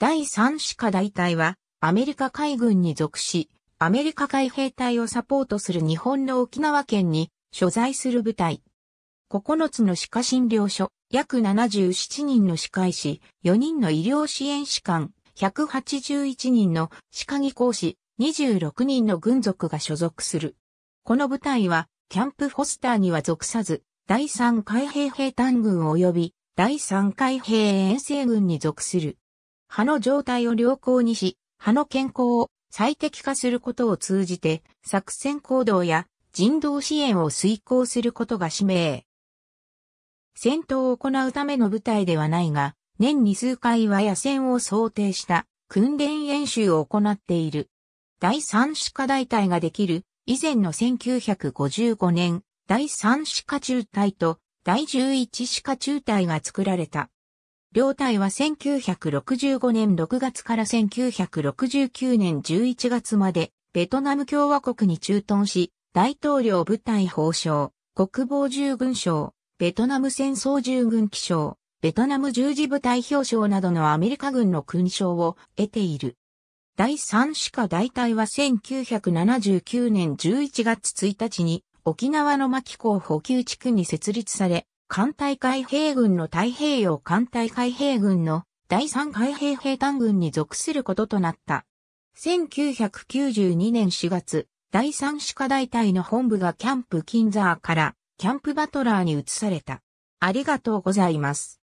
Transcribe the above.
第三歯科大隊は、アメリカ海軍に属し、アメリカ海兵隊をサポートする日本の沖縄県に所在する部隊。9つの歯科診療所、約77人の歯科医師、4人の医療支援士官、181人の歯科技工士、26人の軍属が所属する。この部隊は、キャンプ・フォスターには属さず、第3海兵兵団軍及び、第3海兵遠征軍に属する。歯の状態を良好にし、歯の健康を最適化することを通じて、作戦行動や人道支援を遂行することが使命。戦闘を行うための部隊ではないが、年に数回は野戦を想定した訓練演習を行っている。第三歯科大隊ができる以前の1955年、第三歯科中隊と第11歯科中隊が作られた。両隊は1965年6月から1969年11月まで、ベトナム共和国に駐屯し、大統領部隊法相、国防従軍省、ベトナム戦争従軍機賞、ベトナム十字部隊表彰などのアメリカ軍の勲章を得ている。第3歯科大隊は1979年11月1日に沖縄の牧港補給地区に設立され、艦隊海兵軍の太平洋艦隊海兵軍の第3海兵兵団軍に属することとなった。1992年4月、第3歯科大隊の本部がキャンプ金沢からキャンプバトラーに移された。ありがとうございます。